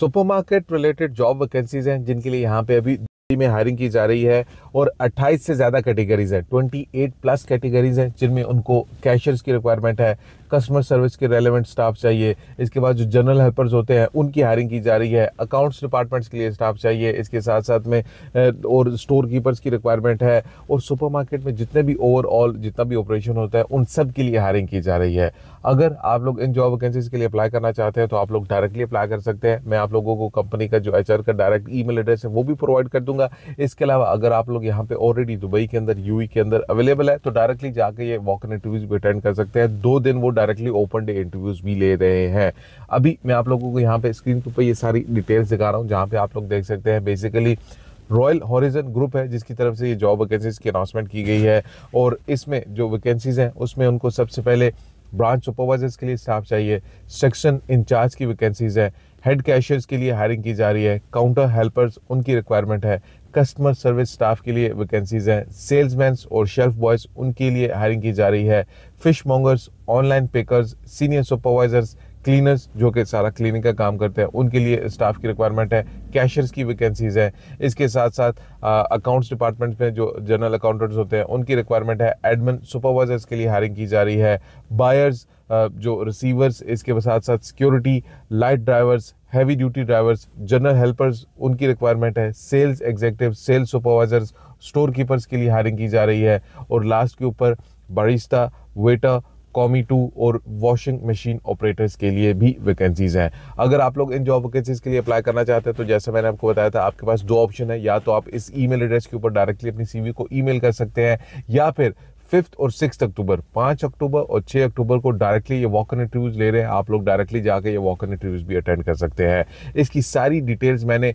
supermarket related job vacancies हैं जिनके लिए यहाँ पे अभी दिल्ली में हायरिंग की जा रही है और 28 से ज़्यादा कैटेगरीज है 28 प्लस कैटेगरीज हैं जिनमें उनको कैशियर्स की रिक्वायरमेंट है कस्टमर सर्विस के रेलिवेंट स्टाफ चाहिए इसके बाद जो जनरल हेल्पर्स होते हैं उनकी हायरिंग की जा रही है अकाउंट्स डिपार्टमेंट्स के लिए स्टाफ चाहिए इसके साथ साथ में और स्टोर कीपर्स की रिक्वायरमेंट है और सुपरमार्केट में जितने भी ओवरऑल जितना भी ऑपरेशन होता है उन सब के लिए हायरिंग की जा रही है अगर आप लोग इन जॉब वैकेंसीज के लिए अप्लाई करना चाहते हैं तो आप लोग डायरेक्टली अप्लाई कर सकते हैं मैं आप लोगों को कंपनी का जो एच का डायरेक्ट ई एड्रेस है वो भी प्रोवाइड कर दूंगा इसके अलावा अगर आप लोग यहाँ पे ऑलरेडी दुबई के अंदर यू e के अंदर अवेलेबल है तो डायरेक्टली जाकर ये वॉक इन इंटरव्यूज भी अटेंड कर सकते हैं दो दिन वो डायरेक्टली ओपन डे इंटरव्यूज़ भी ले रहे हैं अभी मैं आप लोगों को यहाँ पे स्क्रीन के ऊपर ये सारी डिटेल्स दिखा रहा हूँ जहाँ पे आप लोग देख सकते हैं बेसिकली रॉयल हॉरिजन ग्रुप है जिसकी तरफ से ये जॉब वैकेंसीज की अनाउंसमेंट की गई है और इसमें जो वैकेंसीज़ हैं उसमें उनको सबसे पहले ब्रांच सुपरवाइजर्स के लिए स्टाफ चाहिए सेक्शन इंचार्ज की वैकेंसीज़ है हेड कैशियर्स के लिए हायरिंग की जा रही है काउंटर हेल्पर्स उनकी रिक्वायरमेंट है कस्टमर सर्विस स्टाफ के लिए वैकेंसीज़ हैं सेल्समैन्स और शेल्फ बॉयज़ उनके लिए हायरिंग की जा रही है fish mongers online packers senior supervisors cleaners जो कि सारा क्लीनिंग का काम करते हैं उनके लिए स्टाफ की रिक्वायरमेंट है कैशर्स की वैकेंसीज़ हैं इसके साथ साथ अकाउंट्स डिपार्टमेंट में जो जनरल अकाउंटेंट्स होते हैं उनकी रिक्वायरमेंट है एडमिन सुपरवाइजर्स के लिए हायरिंग की जा रही है बायर्स जो रिसीवर्स इसके साथ साथ security light drivers heavy duty drivers general helpers उनकी रिक्वायरमेंट है sales executive sales supervisors store keepers के लिए हायरिंग की जा रही है और लास्ट के ऊपर बारिस्ता वेटर कॉमी टू और वॉशिंग मशीन ऑपरेटर्स के लिए भी वैकेंसीज हैं अगर आप लोग इन जॉब वैकेंसीज के लिए अप्लाई करना चाहते हैं तो जैसे मैंने आपको बताया था आपके पास दो ऑप्शन है या तो आप इस ईमेल एड्रेस के ऊपर डायरेक्टली अपनी सीवी को ईमेल कर सकते हैं या फिर फिफ्थ और सिक्स अक्टूबर पाँच अक्टूबर और छः अक्टूबर को डायरेक्टली ये वॉक इन इंटरव्यूज ले रहे हैं आप लोग डायरेक्टली जाके ये वॉक इन इंटरव्यूज भी अटेंड कर सकते हैं इसकी सारी डिटेल्स मैंने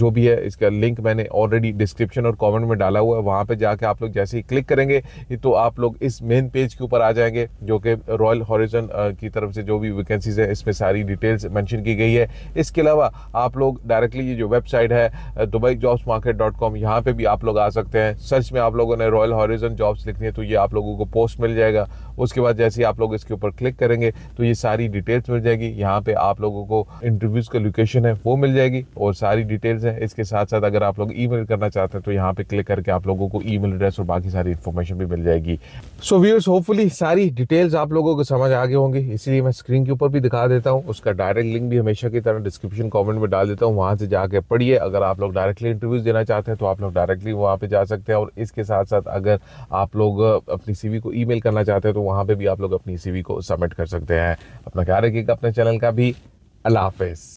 जो भी है इसका लिंक मैंने ऑलरेडी डिस्क्रिप्शन और कॉमेंट में डाला हुआ है वहाँ पर जाके आप लोग जैसे ही क्लिक करेंगे तो आप लोग इस मेन पेज के ऊपर आ जाएंगे जो कि रॉयल हॉरिजन की तरफ से जो भी वैकेंसीज है इसमें सारी डिटेल्स मैंशन की गई है इसके अलावा आप लोग डायरेक्टली ये जो वेबसाइट है Dubai jobs market dot com यहाँ पर भी आप लोग आ सकते हैं सर्च में आप लोगों ने रॉयल हॉरिजन जॉब्स लिखनी है तो ये आप लोगों को पोस्ट मिल जाएगा उसके बाद जैसे ही आप लोग इसके ऊपर क्लिक करेंगे तो ये सारी डिटेल्स मिल जाएगी यहाँ पे आप लोगों को इंटरव्यूज़ का लोकेशन है वो मिल जाएगी और सारी डिटेल्स हैं इसके साथ साथ अगर आप लोग ई करना चाहते हैं तो यहाँ पे क्लिक करके आप लोगों को ई एड्रेस और बाकी सारी इन्फॉर्मेशन भी मिल जाएगी सो व्यूर्स होपफुली सारी डिटेल्स आप लोगों को समझ आगे होंगे इसीलिए मैं स्क्रीन के ऊपर भी दिखा देता हूँ उसका डायरेक्ट लिंक भी हमेशा की तरह डिस्क्रिप्शन कॉमेंट में डाल देता हूँ वहाँ से जाके पढ़िए अगर आप लोग डायरेक्टली इंटरव्यूज़ देना चाहते हैं तो आप लोग डायरेक्टली वहाँ पर जा सकते हैं और इसके साथ साथ अगर आप लोग अपनी सीवी को ईमेल करना चाहते हैं तो वहां पे भी आप लोग अपनी सीवी को सबमिट कर सकते हैं अपना ख्याल रखिएगा अपने चैनल का भी अल्लाह हाफिज़